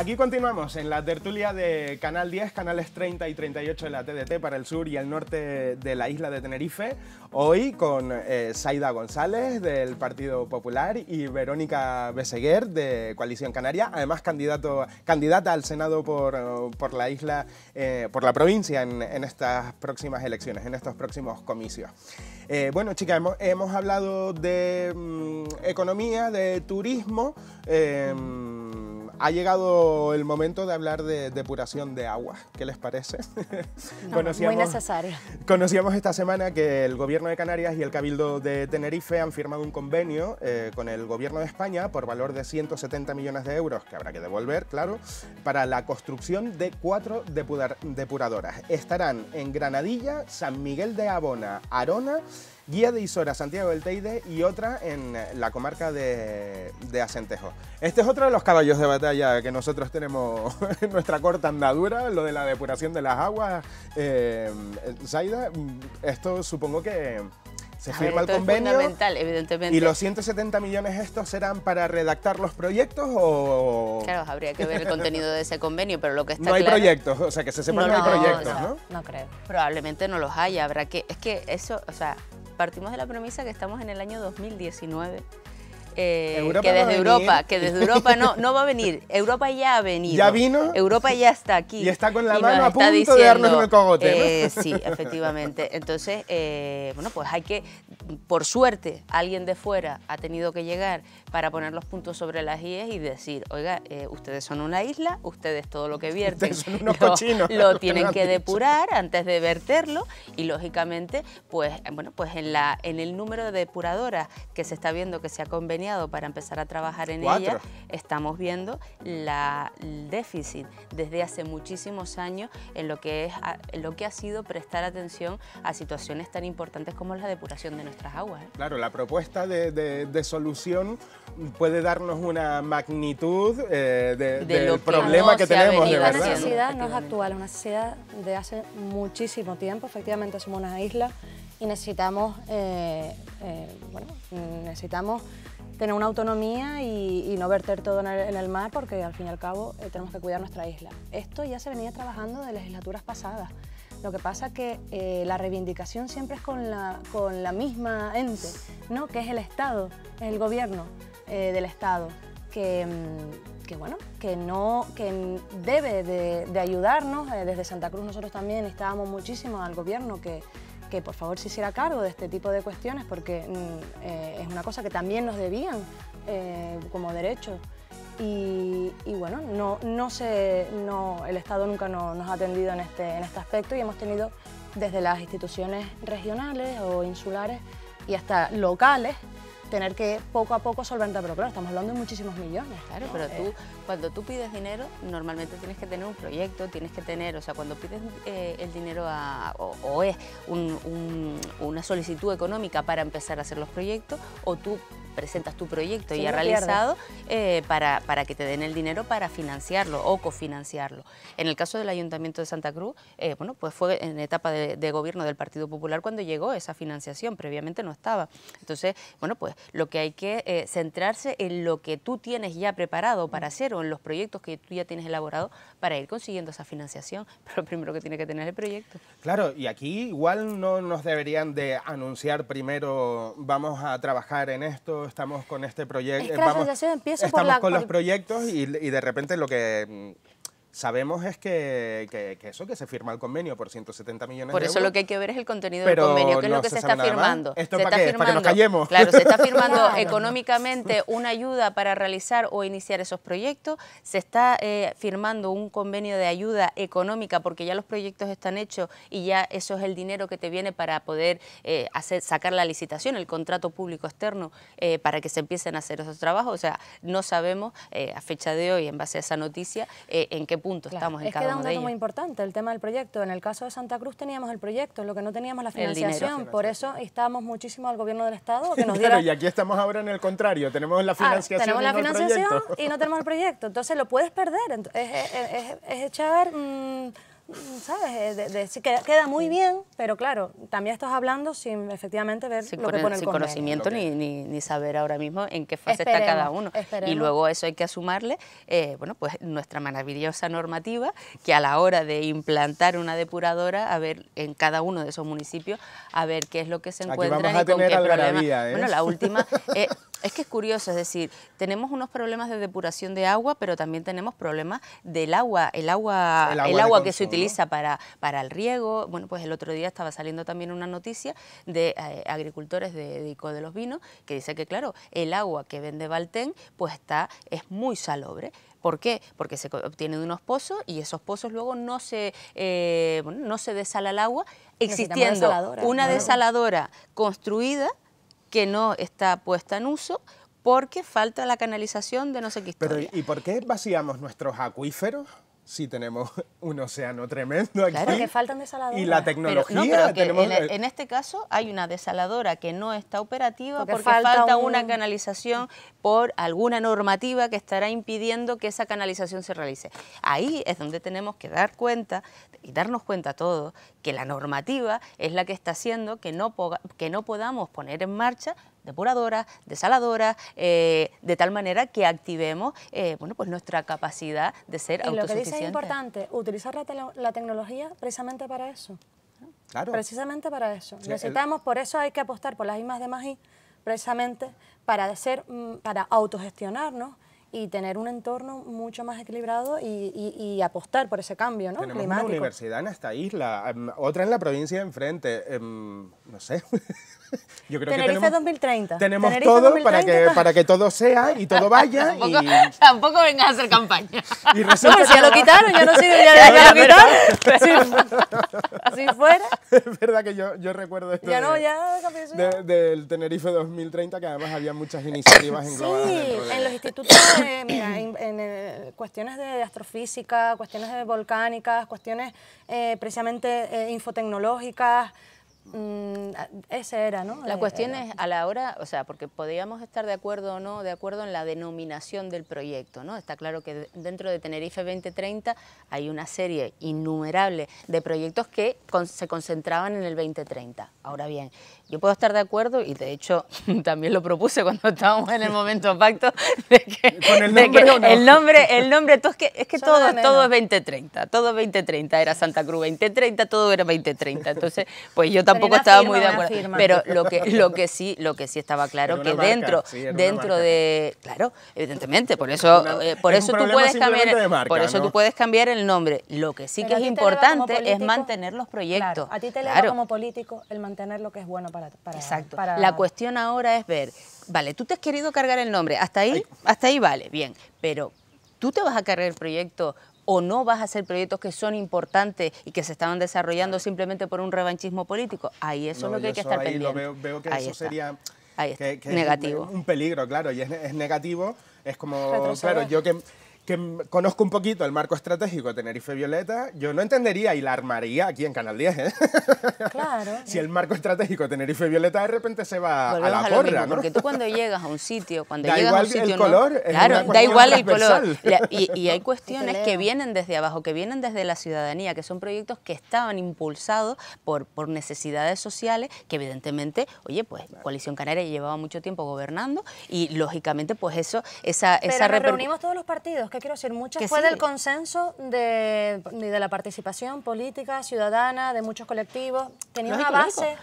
Aquí continuamos en la tertulia de Canal 10, canales 30 y 38 de la TDT para el sur y el norte de la isla de Tenerife. Hoy con eh, Saida González del Partido Popular y Verónica Beseguer de Coalición Canaria, además candidato, candidata al Senado por, la isla, eh, por la provincia en, estas próximas elecciones, en estos próximos comicios. Eh, bueno, chicas, hemos, hemos hablado de mm, economía, de turismo. Ha llegado el momento de hablar de depuración de agua. ¿Qué les parece? muy necesario. Conocíamos esta semana que el Gobierno de Canarias y el Cabildo de Tenerife han firmado un convenio eh, con el Gobierno de España por valor de 170 millones de euros, que habrá que devolver, claro, para la construcción de cuatro depuradoras. Estarán en Granadilla, San Miguel de Abona, Arona Guía de Isora, Santiago del Teide y otra en eh, la comarca de, Acentejo. Este es otro de los caballos de batalla que nosotros tenemos en nuestra corta andadura, lo de la depuración de las aguas. Eh, eh, Zaida, mm, esto supongo que se firma el convenio. fundamental, evidentemente. ¿Y los 170 millones estos serán para redactar los proyectos o...? Claro, habría que ver el contenido de ese convenio, pero lo que está No hay proyectos, o sea, que se sepa que hay proyectos, ¿no? No creo, probablemente no los haya, habrá que... Es que eso, o sea, partimos de la premisa que estamos en el año 2019 eh, que desde Europa, que desde Europa no, no va a venir. Europa ya ha venido. ¿Ya vino? Europa ya está aquí. Y está con la mano a punto de darnos un cogote. Eh, sí, efectivamente. Entonces, eh, bueno, pues hay que, por suerte, alguien de fuera ha tenido que llegar para poner los puntos sobre las IES y decir, oiga, ustedes son una isla, ustedes todo lo que vierten son unos lo, cochinos, lo, tienen que, depurar antes de verterlo y lógicamente, pues, bueno, pues en, la, en el número de depuradoras que se está viendo que se ha convenido para empezar a trabajar en ella, estamos viendo el déficit desde hace muchísimos años en lo, que es, lo que ha sido prestar atención a situaciones tan importantes como la depuración de nuestras aguas. ¿eh? Claro, la propuesta de, solución puede darnos una magnitud eh, del problema que, tenemos. la necesidad ¿no? es actual, es una necesidad de hace muchísimo tiempo. Efectivamente, somos una isla y necesitamos, eh, bueno, necesitamos tener una autonomía y, no verter todo en el, mar porque al fin y al cabo eh, tenemos que cuidar nuestra isla. Esto ya se venía trabajando de legislaturas pasadas. Lo que pasa que eh, la reivindicación siempre es con la, con la misma ente, ¿no? que es el Estado, el gobierno eh, del Estado, que, mm, que, bueno, que, no, que debe de, de ayudarnos. desde Santa Cruz nosotros también estábamos muchísimo al gobierno que que por favor se hiciera cargo de este tipo de cuestiones porque mm, eh, es una cosa que también nos debían eh, como derecho. Y, bueno, no, no se, el Estado nunca nos ha atendido este, en este aspecto y hemos tenido desde las instituciones regionales o insulares y hasta locales tener que poco a poco solventar, pero claro, estamos hablando de muchísimos millones. Claro, eh, pero tú, eh. cuando tú pides dinero, normalmente tienes que tener un proyecto, tienes que tener, o sea, cuando pides eh, el dinero a, o, es una solicitud económica para empezar a hacer los proyectos, o tú presentas tu proyecto y ha realizado eh, para, para que te den el dinero para financiarlo o cofinanciarlo. En el caso del Ayuntamiento de Santa Cruz, eh, bueno, pues fue en etapa de, gobierno del Partido Popular cuando llegó esa financiación, previamente no estaba. Entonces, bueno, pues lo que hay que eh, centrarse en lo que tú tienes ya preparado para mm. hacer o en los proyectos que tú ya tienes elaborado para ir consiguiendo esa financiación, pero primero que tiene que tener el proyecto. Claro, y aquí igual no nos deberían de anunciar primero vamos a trabajar en esto, estamos con este proyecto. Eh, estamos con los proyectos y, y de repente lo que mm, Sabemos es que, eso, que se firma el convenio por 170 millones por de euros. Por eso lo que hay que ver es el contenido del convenio, que es lo que se, está firmando. ¿Esto se para que nos callemos? Claro, se está firmando económicamente una ayuda para realizar o iniciar esos proyectos, se está eh, firmando un convenio de ayuda económica porque ya los proyectos están hechos y ya eso es el dinero que te viene para poder eh, sacar la licitación, el contrato público externo, eh, para que se empiecen a hacer esos trabajos. O sea, no sabemos a fecha de hoy, en base a esa noticia, en qué punto estamos en es cada Es que da un dato muy importante, el tema del proyecto. En el caso de Santa Cruz teníamos el proyecto, lo que no teníamos la financiación. Por eso estábamos muchísimo al gobierno del Estado que nos diera... claro, y aquí estamos ahora en el contrario, tenemos la financiación y no, tenemos el proyecto. Entonces lo puedes perder, es, echar... Mm, ¿sabes? Eh, queda, muy bien, pero claro, también estás hablando sin efectivamente ver sin lo que pone el Sin conocimiento ni, ni, saber ahora mismo en qué fase está cada uno. Y luego eso hay que sumarle, eh, bueno, pues nuestra maravillosa normativa, que a la hora de implantar una depuradora, a ver en cada uno de esos municipios, a ver qué es lo que se encuentra y con qué problema. ¿eh? Bueno, la última... Es que es curioso, es decir, tenemos unos problemas de depuración de agua, pero también tenemos problemas del agua, el agua, el agua, que se utiliza para, para el riego. Bueno, pues el otro día estaba saliendo también una noticia de eh, agricultores de, de Ico de los Vinos que dice que, claro, el agua que vende Baltén, pues está, es muy salobre. ¿Por qué? Porque se obtiene de unos pozos y esos pozos luego no se, eh, no se desala el agua, existiendo una desaladora construida que no está puesta en uso porque falta la canalización de no sé qué historia. Pero, ¿y por qué vaciamos nuestros acuíferos? si tenemos un océano tremendo aquí. Claro, que faltan desaladoras. Y la tecnología... E- en, este caso hay una desaladora que no está operativa porque, falta, una canalización por alguna normativa que estará impidiendo que esa canalización se realice. Ahí es donde tenemos que dar cuenta y darnos cuenta todos que la normativa es la que está haciendo que no, que no podamos poner en marcha depuradoras, desaladoras, eh, de tal manera que activemos eh, bueno, pues nuestra capacidad de ser y lo que dice es importante, utilizar la, la tecnología precisamente para eso. Claro. Precisamente para eso. Necesitamos, por eso hay que apostar por las I de más precisamente para, ser, mm, para autogestionarnos, y tener un entorno mucho más equilibrado y, apostar por ese cambio ¿no? Tenemos una universidad en esta isla, em, otra en la provincia de enfrente, em, no sé, Yo Tenerife 2030. Tenemos todo Para, que, para que todo sea y todo vaya. tampoco, y... vengas a hacer campaña. Y no, pues si ya lo quitaron, ya no sé ya, lo quitaron. Si, fuera. Es verdad que yo, recuerdo esto. Ya no, ya Del Tenerife 2030, que además había muchas iniciativas en englobadas. Sí, en los institutos, mira, en, eh, cuestiones de astrofísica, cuestiones de volcánicas, cuestiones eh, precisamente eh, infotecnológicas. Mm, ese era, ¿no? La eh, cuestión es a la hora, o sea, porque podíamos estar de acuerdo o no de acuerdo en la denominación del proyecto, ¿no? Está claro que dentro de Tenerife 2030 hay una serie innumerable de proyectos que se concentraban en el 2030. Ahora bien, yo puedo estar de acuerdo y de hecho también lo propuse cuando estábamos en el momento pacto de que, el, nombre, el nombre, es que, es que todo, todo es 2030, todo 2030 era Santa Cruz 2030, todo era 2030. Entonces, pues yo tampoco estaba muy de acuerdo, pero lo que lo que sí, lo que sí estaba claro que dentro dentro de claro, evidentemente, por eso eh, por eso tú puedes cambiar por eso tú puedes cambiar el nombre. Lo que sí que es importante es mantener los proyectos. a ti te da como político el mantener lo que es bueno para Exacto. La cuestión ahora es ver, vale, tú te has querido cargar el nombre, hasta ahí, hasta ahí vale, bien, pero tú te vas a cargar el proyecto o no vas a hacer proyectos que son importantes y que se estaban desarrollando simplemente por un revanchismo político. Ahí eso es lo que hay que estar pendiente. veo, que eso sería negativo. un peligro, claro, y es, negativo. Es como, claro, yo que que conozco un poquito el marco estratégico de Tenerife Violeta, yo no entendería y la armaría aquí en Canal 10. ¿eh? si el marco estratégico de Tenerife Violeta de repente se va a la porra, Porque tú cuando llegas a un sitio, cuando llegas a un sitio, el color, da igual el color. Y, hay cuestiones que vienen desde abajo, que vienen desde la ciudadanía, que son proyectos que estaban impulsados por, por necesidades sociales, que evidentemente, oye, pues Coalición Canaria llevaba mucho tiempo gobernando y lógicamente, pues eso, esa, Pero esa reunimos todos los partidos. que quiero decir, mucho fue del consenso de, de, la participación política, ciudadana, de muchos colectivos. Tenía una base...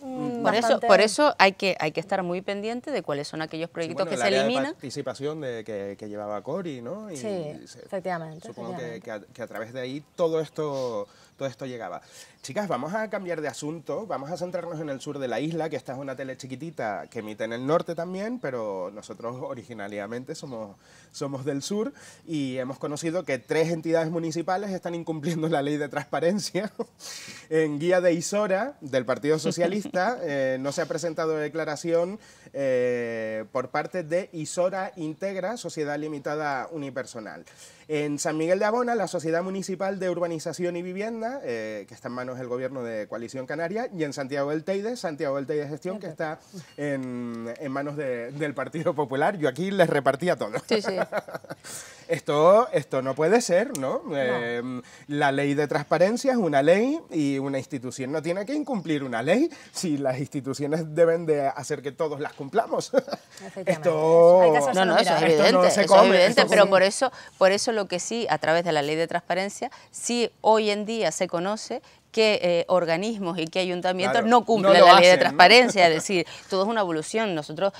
Mm, mm, por eso, por eso hay que, hay que estar muy pendiente de cuáles son aquellos proyectos que se eliminan. La participación de, que, llevaba Cori, ¿no? sí, efectivamente. Supongo Que, a, que, a, través de ahí todo esto, todo esto llegaba. Chicas, vamos a cambiar de asunto, vamos a centrarnos en el sur de la isla, que esta es una tele chiquitita que emite en el norte también, pero nosotros originalmente somos, somos del sur y hemos conocido que tres entidades municipales están incumpliendo la ley de transparencia. en guía de Isora, del Partido Socialista, eh, no se ha presentado declaración eh, por parte de Isora Integra, Sociedad Limitada Unipersonal. En San Miguel de Abona, la Sociedad Municipal de Urbanización y Vivienda, eh, que está en manos es el gobierno de Coalición Canaria, y en Santiago del Teide, Santiago del Teide Gestión, que está en, manos del Partido Popular. Yo aquí les repartía todo. Sí, esto, esto no puede ser, ¿no? Em, la ley de transparencia es una ley y una institución no tiene que incumplir una ley si las instituciones deben de hacer que todos las cumplamos. Esto, no, no, eso es evidente, pero por eso, por eso lo que sí, a través de la ley de transparencia, sí hoy en día se conoce ...que eh, organismos y que ayuntamientos no cumplen la ley de transparencia. Es decir, todo es una evolución. Nosotros,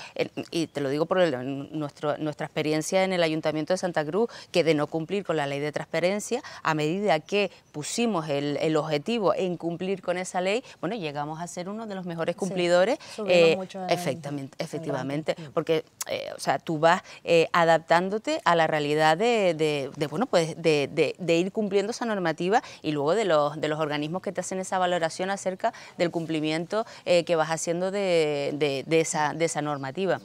y te lo digo por nuestra experiencia en el Ayuntamiento de Santa Cruz, que de no cumplir con la ley de transparencia, a medida que pusimos el, objetivo en cumplir con esa ley, bueno, llegamos a ser uno de los mejores cumplidores. Eh, efectivamente, efectivamente porque eh, o sea, tú vas adaptándote a la realidad de, bueno, pues de ir cumpliendo esa normativa y luego de los, de los organismos que que te hacen esa valoración acerca del cumplimiento eh, que vas haciendo de, esa, de esa normativa.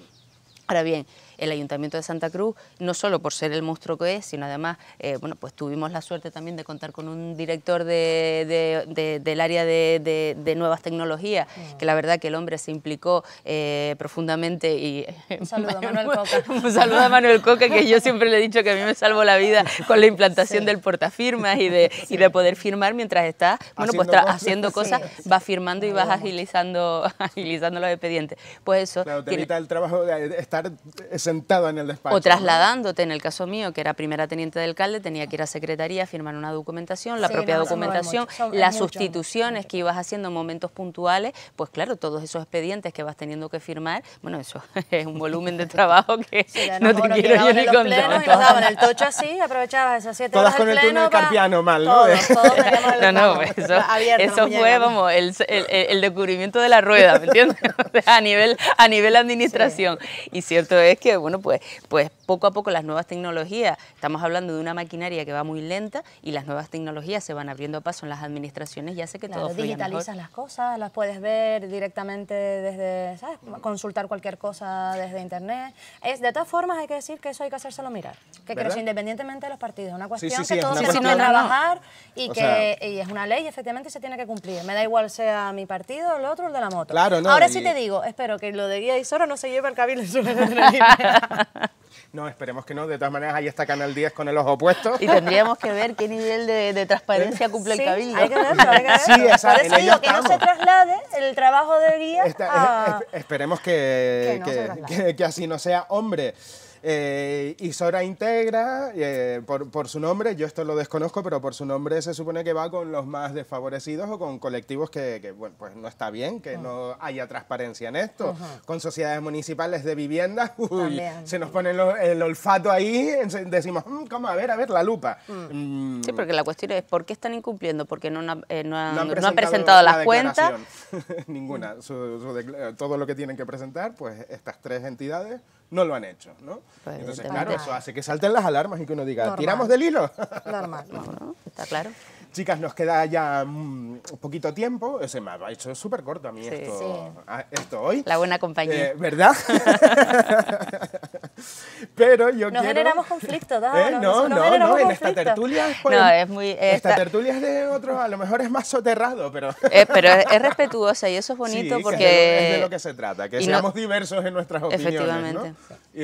Ahora bien, el Ayuntamiento de Santa Cruz, no solo por ser el monstruo que es, sino además, eh, bueno, pues tuvimos la suerte también de contar con un director de, del área de, nuevas tecnologías, mm. que la verdad que el hombre se implicó eh, profundamente y... Un saludo a Manuel Coca. un saludo Manuel Coca, que yo siempre le he dicho que a mí me salvó la vida con la implantación del portafirmas y de, de poder firmar mientras está, bueno, pues cosas, haciendo cosas, vas firmando y vas agilizando, agilizando los expedientes. Pues eso... te el trabajo de estar sentado en el despacho. O trasladándote, en el caso mío, que era primera teniente de alcalde, tenía que ir a secretaría, a firmar una documentación, la propia documentación, las sustituciones que ibas haciendo en momentos puntuales, pues claro, todos esos expedientes que vas teniendo que firmar, bueno, eso es un volumen de trabajo que no, te quiero yo ni contar. Y nos daban el tocho así, aprovechabas esas siete Todas con el carpiano mal, ¿no? no, no, eso, eso fue como el, descubrimiento de la rueda, ¿me entiendes? a, nivel, a nivel administración. Y cierto es que bueno, pues, pues poco a poco las nuevas tecnologías, estamos hablando de una maquinaria que va muy lenta y las nuevas tecnologías se van abriendo paso en las administraciones y hace que todo digitalizas las cosas, las puedes ver directamente desde, ¿sabes? Consultar cualquier cosa desde internet. Es, de todas formas hay que decir que eso hay que hacérselo mirar, que que independientemente de los partidos, una cuestión que todos tienen que trabajar y que es una ley efectivamente se tiene que cumplir. Me da igual sea mi partido, el otro, el de la moto. Ahora sí te digo, espero que lo de guía y solo no se lleve al cabildo. No, esperemos que no. De todas maneras, ahí está Canal 10 con el ojo puesto. Y tendríamos que ver qué nivel de, transparencia cumple el cabildo. Sí, exactamente. Por eso digo que no se traslade el trabajo de guía. Eh, eh, esperemos que, que, que así no sea. Hombre. Eh, Isora Integra, eh, por, su nombre, yo esto lo desconozco, pero por su nombre se supone que va con los más desfavorecidos o con colectivos que, bueno, pues no está bien, que no ah. haya transparencia en esto. Con sociedades municipales de vivienda se nos pone el olfato ahí, decimos, vamos mm, A ver, a ver, la lupa. Mm. Mm. Sí, porque la cuestión es, ¿por qué están incumpliendo? Porque no, no, eh, han, presentado, las cuentas. Ninguna. Eh, todo lo que tienen que presentar, pues estas tres entidades no lo han hecho, ¿no? Pues, Entonces, claro, eso hace que salten las alarmas y que uno diga, ¿tiramos del hilo? Normal, no, está claro. Chicas, nos queda ya un mm, poquito tiempo. Se me ha hecho súper corto a mí esto, hoy. La buena compañía. Eh, ¿Verdad? Pero yo ¿Eh? no generamos conflicto, No, no, no, en esta tertulia es, muy, esta... tertulia es de otros, a lo mejor es más soterrado, pero... Eh, pero es, respetuosa y eso es bonito porque... Sí, es, de lo, que se trata, que seamos diversos en nuestras opiniones, Efectivamente.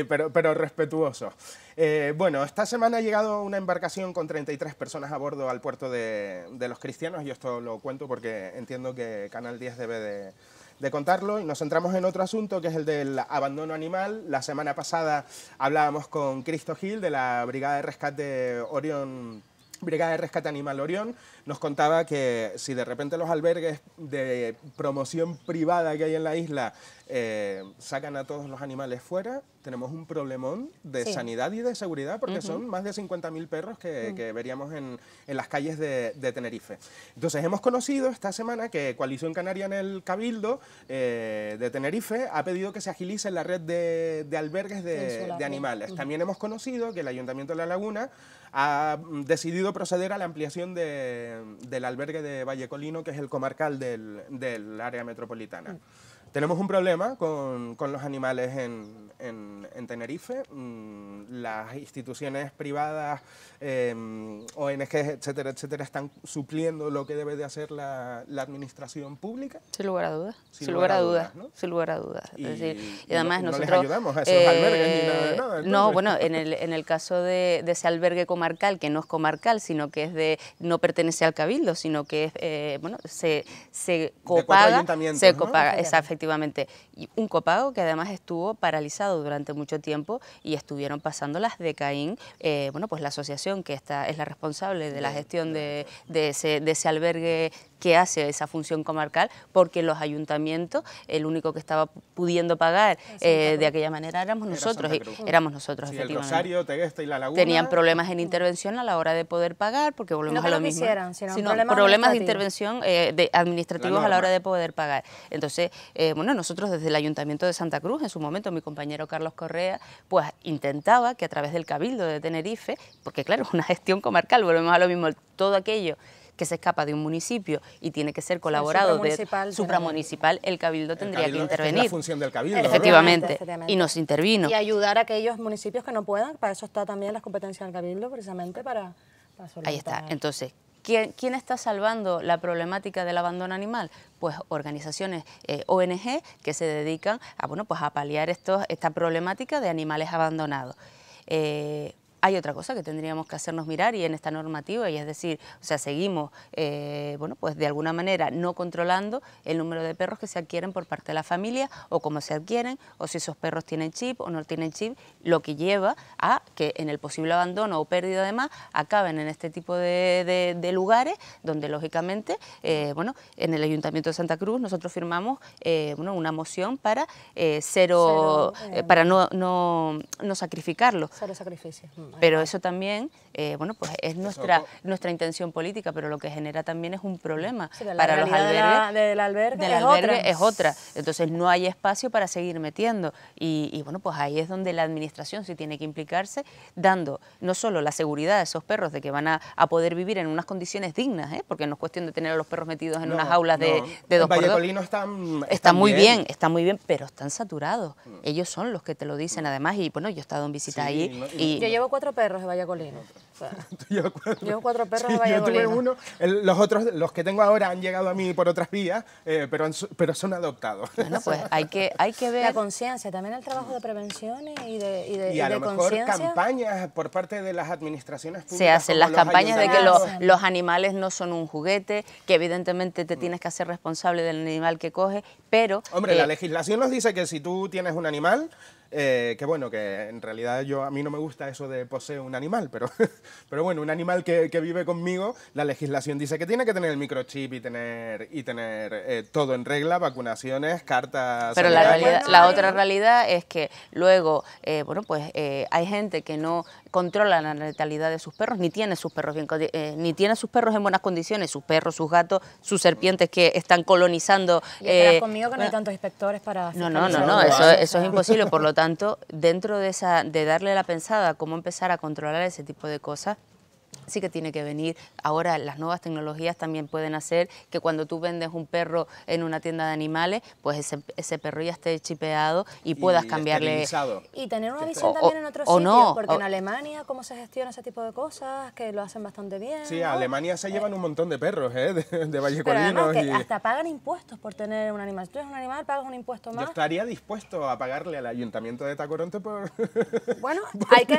pero, pero respetuosos. Eh, bueno, esta semana ha llegado una embarcación con 33 personas a bordo al puerto de, de Los Cristianos. y esto lo cuento porque entiendo que Canal 10 debe de de contarlo y nos centramos en otro asunto que es el del abandono animal. La semana pasada hablábamos con Cristo Gil de la Brigada de Rescate Orión Brigada de Rescate Animal Orión nos contaba que si de repente los albergues de promoción privada que hay en la isla eh, sacan a todos los animales fuera, tenemos un problemón de sanidad y de seguridad porque son más de 50.000 perros mm. que, veríamos en, las calles de, Tenerife. Entonces hemos conocido esta semana que Coalición Canaria en el Cabildo eh, de Tenerife ha pedido que se agilice la red de, albergues de, animales. También hemos conocido que el Ayuntamiento de La Laguna ha mm, decidido proceder a la ampliación del albergue de Vallecolino, que es el comarcal del, área metropolitana. Mm. Tenemos un problema con, los animales en, Tenerife. Mm, las instituciones privadas, em, ONGs, etcétera, etcétera, están supliendo lo que debe de hacer la, administración pública. Sin lugar a dudas. Sin, lugar, a dudas. Sin lugar a dudas. Y, decir, y además no, nosotros. Les ayudamos a esos eh, albergues ni nada de nada. No, bueno, en el, en el caso de, ese albergue comarcal, que no es comarcal, sino que es de no pertenece al cabildo, sino que es, eh, bueno, se, copaga. se copaga, efectivamente un copago que además estuvo paralizado durante mucho tiempo y estuvieron pasando las de Caín, eh, bueno, pues la asociación que está, es la responsable de la gestión de, de ese albergue que hace esa función comarcal porque los ayuntamientos, el único que estaba pudiendo pagar eh, de aquella manera éramos nosotros, éramos nosotros, efectivamente. Tenían problemas en intervención a la hora de poder pagar porque volvemos a lo, mismo. problemas, de intervención eh, administrativos a la hora de poder pagar. Entonces, eh, bueno, nosotros desde el Ayuntamiento de Santa Cruz, en su momento mi compañero Carlos Correa, pues intentaba que a través del Cabildo de Tenerife, porque claro, es una gestión comarcal, volvemos a lo mismo, todo aquello que se escapa de un municipio y tiene que ser colaborado de supramunicipal, el cabildo tendría que intervenir. del Efectivamente, y nos intervino. Y ayudar a aquellos municipios que no puedan, para eso está también las competencias del cabildo, precisamente para... Ahí está, entonces, ¿Quién, ¿Quién, está salvando la problemática del abandono animal? Pues organizaciones eh, ONG que se dedican a, bueno, pues a paliar esta problemática de animales abandonados. Eh, hay otra cosa que tendríamos que hacernos mirar y en esta normativa, y es decir, o sea, seguimos, eh, bueno, pues de alguna manera no controlando el número de perros que se adquieren por parte de la familia o cómo se adquieren, o si esos perros tienen chip o no tienen chip, lo que lleva a que en el posible abandono o pérdida además acaben en este tipo de, lugares donde lógicamente, eh, bueno, en el Ayuntamiento de Santa Cruz nosotros firmamos eh, bueno, una moción para cero, para no, no, no sacrificarlos. Cero sacrificio. Mm. Pero eso también, eh, bueno, pues es nuestra, nuestra intención política, pero lo que genera también es un problema para los albergues. del albergue, es, otra. es, otra. Entonces no hay espacio para seguir metiendo. Y, bueno, pues ahí es donde la administración sí tiene que implicarse, dando no solo la seguridad a esos perros de que van a, poder vivir en unas condiciones dignas, ¿eh? porque no es cuestión de tener a los perros metidos en unas aulas de, de dos por están, están muy bien. están muy bien, pero están saturados. Mm. Ellos son los que te lo dicen además. Y bueno, yo he estado en visita ahí. yo llevo cuatro cuatro perros de Vallacolino. Yo cuatro, perros Yo uno. los otros, los que tengo ahora han llegado a mí por otras vías, eh, pero, pero son adoptados. Bueno, pues hay que, hay que ver... La conciencia, también el trabajo de prevención y de Y, de, y a lo mejor campañas por parte de las administraciones públicas. Se hacen las campañas de que los, animales no son un juguete, que evidentemente te tienes que hacer responsable del animal que coges, pero... Hombre, la legislación nos dice que si tú tienes un animal... Eh, que bueno, que en realidad yo a mí no me gusta eso de poseer un animal, pero Pero bueno, un animal que, vive conmigo, la legislación dice que tiene que tener el microchip y tener, y tener eh, todo en regla, vacunaciones, cartas... Pero la, la otra realidad es que luego, eh, bueno, pues eh, hay gente que no controla la natalidad de sus perros, ni tiene sus perros bien, ni tiene sus perros en buenas condiciones, sus perros, sus gatos, sus serpientes que están colonizando... Y conmigo que no hay tantos inspectores para... No, no, no, eso, eso es imposible, por lo tanto, dentro de esa de darle la pensada cómo empezar a controlar ese tipo de cosas, sí que tiene que venir. Ahora las nuevas tecnologías también pueden hacer que cuando tú vendes un perro en una tienda de animales, pues ese, perro ya esté chipeado y puedas cambiarle... Y tener una visión también en otros sitios, no, porque en Alemania cómo se gestiona ese tipo de cosas, que lo hacen bastante bien. Sí, en Alemania se eh, llevan un montón de perros, ¿eh? De, de hasta pagan impuestos por tener un animal. Tú eres un animal, pagas un impuesto más. Yo estaría dispuesto a pagarle al ayuntamiento de Tacoronte por... Bueno, hay que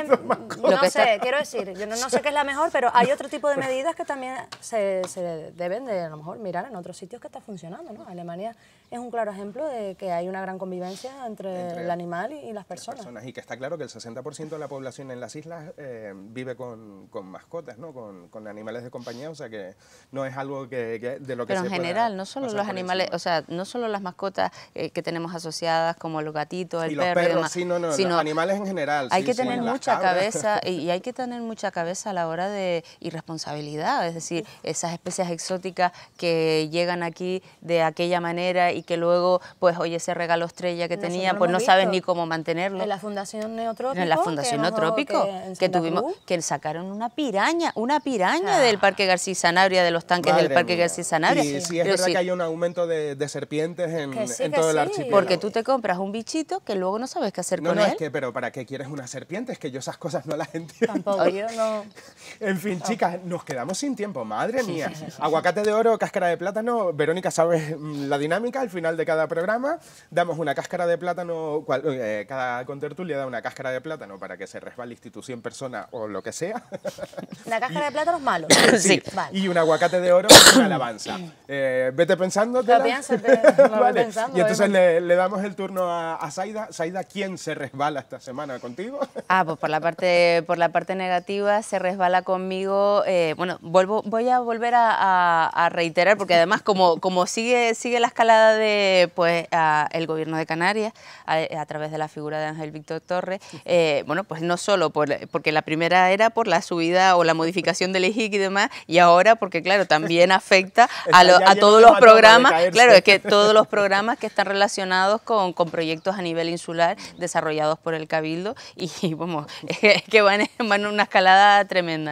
no sé, quiero decir, yo no, sé qué es la mejor, pero hay otro tipo de medidas que también se, se, deben de a lo mejor mirar en otros sitios que está funcionando, ¿no? Alemania es un claro ejemplo de que hay una gran convivencia entre, el animal y, las, personas. Y que está claro que el 60% de la población en las islas eh, vive con, mascotas, ¿no? Con, animales de compañía, o sea que no es algo que, de lo que pero en general, no solo los animales, o sea, no solo las mascotas eh, que tenemos asociadas como los gatitos, el y perro los perros, sí, no, no, sino los animales en general. Hay que tener mucha cabeza y hay que tener mucha cabeza a la hora de irresponsabilidad, es decir, esas especies exóticas que llegan aquí de aquella manera y que luego, pues, oye, ese regalo estrella que tenía, pues no sabes ni cómo mantenerlo. En la Fundación Neotrópico. En la Fundación Neotrópico, que, tuvimos, que sacaron una piraña, una piraña del Parque García Sanabria, de los tanques del Parque García Sanabria. Y sí, sí es verdad que hay un aumento de, serpientes en, todo el archipiélago. Porque tú te compras un bichito que luego no sabes qué hacer con él. No, es que, pero ¿para qué quieres una serpiente? Es que yo esas cosas no las entiendo. Tampoco, yo no... En fin, chicas, nos quedamos sin tiempo, madre mía. Aguacate de oro, cáscara de plátano. Verónica, ¿sabes mm, la dinámica? Al final de cada programa damos una cáscara de plátano, cual, eh, cada contertulia da una cáscara de plátano para que se resbale institución, persona o lo que sea. Una cáscara de plátano es malo. sí. Vale. Y un aguacate de oro, una alabanza. Eh, vete pensando. Y entonces le, damos el turno a, a Saida. Saida, ¿quién se resbala esta semana contigo? Ah, pues por la parte por la parte negativa se resbala conmigo, eh, bueno, vuelvo, voy a volver a, reiterar, porque además como, como sigue, sigue la escalada de pues el gobierno de Canarias, a, través de la figura de Ángel Víctor Torres, eh, bueno, pues no solo porque la primera era por la subida o la modificación del e IGIC y demás, y ahora porque claro, también afecta a, todos los programas, claro, es que todos los programas que están relacionados con, proyectos a nivel insular desarrollados por el Cabildo y vamos, que van van, una escalada tremenda.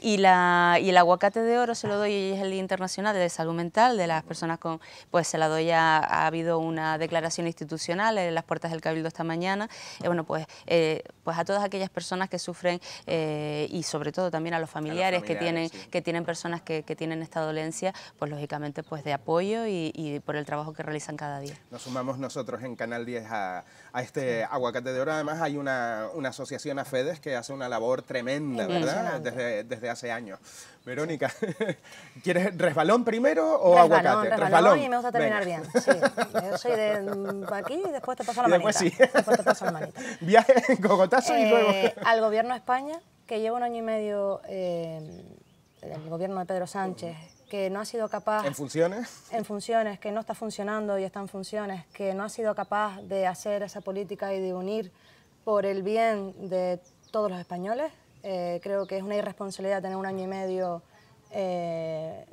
Y, la, el aguacate de oro se lo doy, y es el Día Internacional de Salud Mental, de las personas con, pues se la doy, ya ha habido una declaración institucional en las puertas del Cabildo esta mañana, eh, bueno, pues, eh, pues a todas aquellas personas que sufren eh, y sobre todo también a los familiares, que, tienen, que tienen personas que, tienen esta dolencia, pues lógicamente pues de apoyo y, por el trabajo que realizan cada día. Nos sumamos nosotros en Canal 10 a, este aguacate de oro, además hay una, asociación a FEDES que hace una labor tremenda, ¿verdad? Desde, hace años. Verónica, ¿quieres resbalón primero o aguacate? Resbalón, y me gusta terminar bien. yo soy de mm, aquí y después te paso la manita. Después, sí. Viaje, cogotazo y luego... Eh, al gobierno de España, que lleva un año y medio, eh, el gobierno de Pedro Sánchez, que no ha sido capaz... ¿En funciones? En funciones, que no está funcionando y está en funciones, que no ha sido capaz de hacer esa política y de unir por el bien de todos los españoles. Eh, creo que es una irresponsabilidad tener un año y medio eh,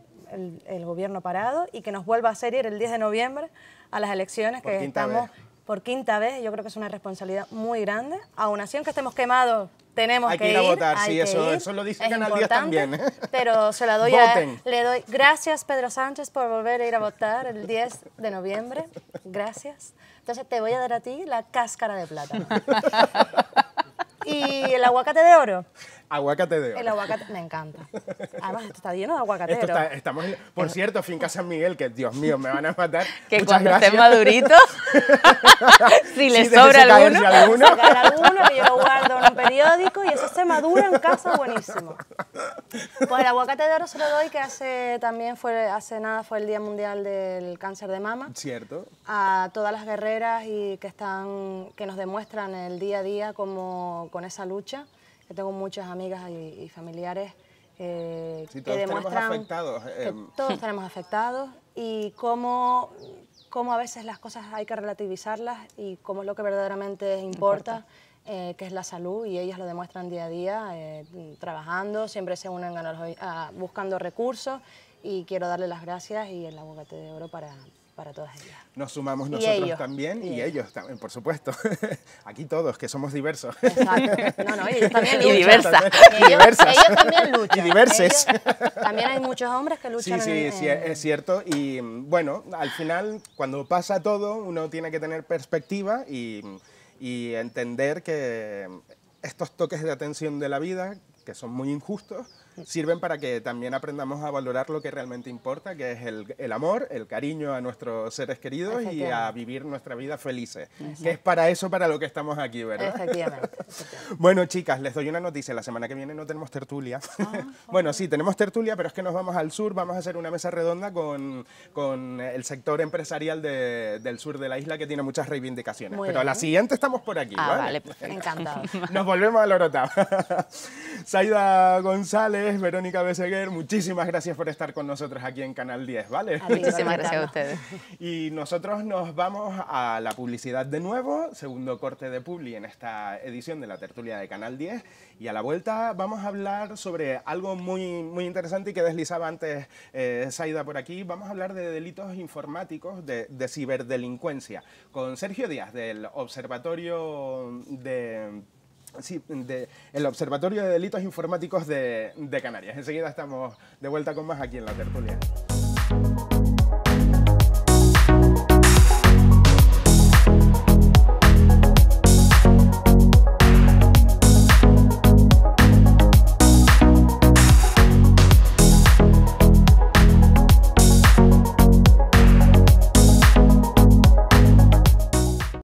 el, gobierno parado y que nos vuelva a hacer ir el 10 de noviembre a las elecciones que estamos por quinta vez. Yo creo que es una responsabilidad muy grande. aun así, aunque estemos quemados, tenemos hay que, ir a votar. sí, eso, eso lo dice Canal también. ¿eh? Pero se la doy le doy gracias Pedro Sánchez por volver a ir a votar el 10 de noviembre. Gracias. Entonces te voy a dar a ti la cáscara de plátano. y el aguacate de oro. Aguacate de oro. El aguacate, me encanta. Además, esto está lleno de aguacateros. Esto está, estamos, por cierto, Finca San Miguel, que Dios mío, me van a matar. Que Muchas cuando gracias. estén maduritos, si les sobra alguno, si alguno. alguno, que yo guardo en un periódico y eso se madura en casa buenísimo. Pues el aguacate de oro se lo doy, que hace también fue, hace nada fue el Día Mundial del Cáncer de Mama. Cierto. A todas las guerreras y que están, que nos demuestran el día a día como con esa lucha tengo muchas amigas y, familiares eh, que demuestran afectados, em. todos tenemos afectados y cómo, cómo, a veces las cosas hay que relativizarlas y cómo es lo que verdaderamente importa. Eh, que es la salud y ellas lo demuestran día a día eh, trabajando, siempre se unen a, buscando recursos y quiero darle las gracias y el abogado de oro para, para todas Nos sumamos nosotros también y, ellos? también, por supuesto. Aquí todos, que somos diversos. No, no, también Y diversas. Ellos, también luchan. Y diverses. también hay muchos hombres que luchan. Sí, sí, sí, es cierto. Y bueno, al final, cuando pasa todo, uno tiene que tener perspectiva y, y entender que estos toques de atención de la vida, que son muy injustos, sirven para que también aprendamos a valorar lo que realmente importa, que es el, amor, el cariño a nuestros seres queridos y a vivir nuestra vida felices, que es para eso para lo que estamos aquí, ¿verdad? Efectivamente. bueno, chicas, les doy una noticia. La semana que viene no tenemos tertulia. Ah, bueno, sí, tenemos tertulia, pero es que nos vamos al sur, vamos a hacer una mesa redonda con, con el sector empresarial del sur de la isla que tiene muchas reivindicaciones. pero a la siguiente estamos por aquí. Ah, vale, pues, encantado. nos volvemos a Lorota. Saida González. Verónica Beseguer, muchísimas gracias por estar con nosotros aquí en Canal 10, ¿vale? muchísimas gracias a ustedes. Y nosotros nos vamos a la publicidad de nuevo, segundo corte de Publi en esta edición de la tertulia de Canal 10. Y a la vuelta vamos a hablar sobre algo muy, muy interesante y que deslizaba antes eh, Saida por aquí. Vamos a hablar de delitos informáticos, de ciberdelincuencia, con Sergio Díaz del Observatorio de Sí, de, el Observatorio de Delitos Informáticos de, de Canarias. Enseguida estamos de vuelta con más aquí en la tertulia.